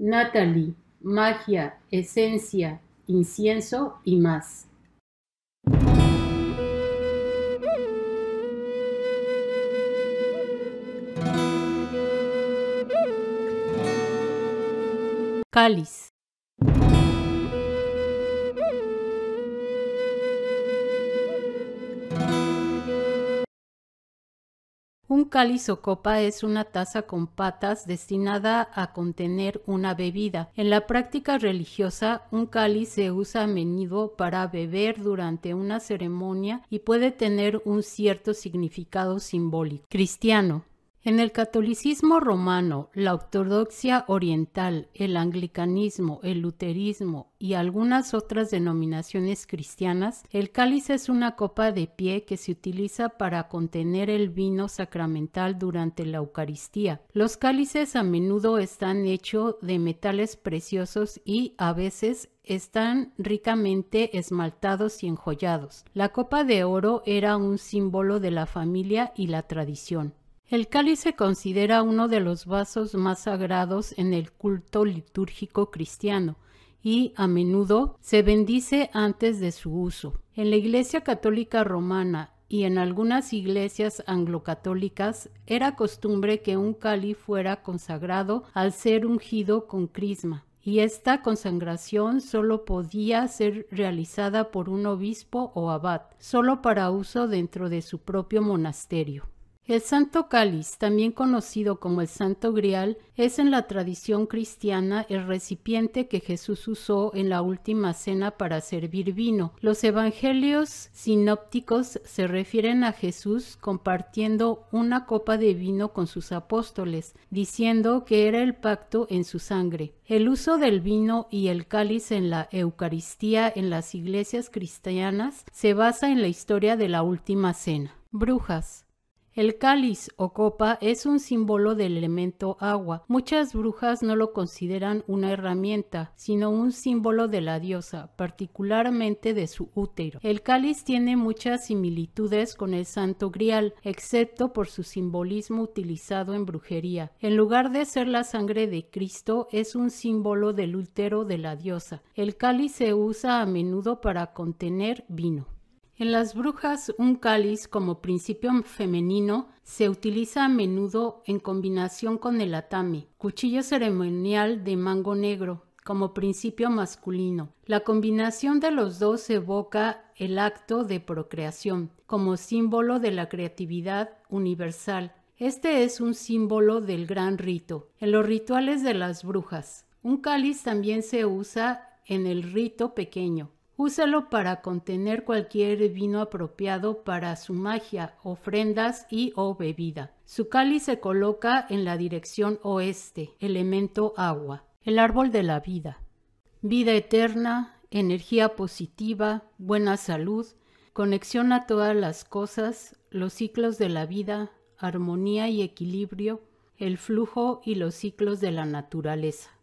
Natalie, magia, esencia, incienso y más. Cáliz. Un cáliz o copa es una taza con patas destinada a contener una bebida. En la práctica religiosa, un cáliz se usa a menudo para beber durante una ceremonia y puede tener un cierto significado simbólico. Cristiano. En el catolicismo romano, la ortodoxia oriental, el anglicanismo, el luterismo y algunas otras denominaciones cristianas, el cáliz es una copa de pie que se utiliza para contener el vino sacramental durante la Eucaristía. Los cálices a menudo están hechos de metales preciosos y a veces están ricamente esmaltados y enjollados. La copa de oro era un símbolo de la familia y la tradición. El cáliz se considera uno de los vasos más sagrados en el culto litúrgico cristiano y a menudo se bendice antes de su uso. En la Iglesia Católica Romana y en algunas iglesias anglocatólicas era costumbre que un cáliz fuera consagrado al ser ungido con crisma, y esta consagración solo podía ser realizada por un obispo o abad, solo para uso dentro de su propio monasterio. El Santo Cáliz, también conocido como el Santo Grial, es en la tradición cristiana el recipiente que Jesús usó en la última cena para servir vino. Los evangelios sinópticos se refieren a Jesús compartiendo una copa de vino con sus apóstoles, diciendo que era el pacto en su sangre. El uso del vino y el cáliz en la Eucaristía en las iglesias cristianas se basa en la historia de la última cena. Brujas. El cáliz o copa es un símbolo del elemento agua. Muchas brujas no lo consideran una herramienta, sino un símbolo de la diosa, particularmente de su útero. El cáliz tiene muchas similitudes con el santo grial, excepto por su simbolismo utilizado en brujería. En lugar de ser la sangre de Cristo, es un símbolo del útero de la diosa. El cáliz se usa a menudo para contener vino. En las brujas, un cáliz como principio femenino se utiliza a menudo en combinación con el atami, cuchillo ceremonial de mango negro, como principio masculino. La combinación de los dos evoca el acto de procreación, como símbolo de la creatividad universal. Este es un símbolo del gran rito. En los rituales de las brujas, un cáliz también se usa en el rito pequeño, Úsalo para contener cualquier vino apropiado para su magia, ofrendas y o bebida. Su cáliz se coloca en la dirección oeste, elemento agua, el árbol de la vida. Vida eterna, energía positiva, buena salud, conexión a todas las cosas, los ciclos de la vida, armonía y equilibrio, el flujo y los ciclos de la naturaleza.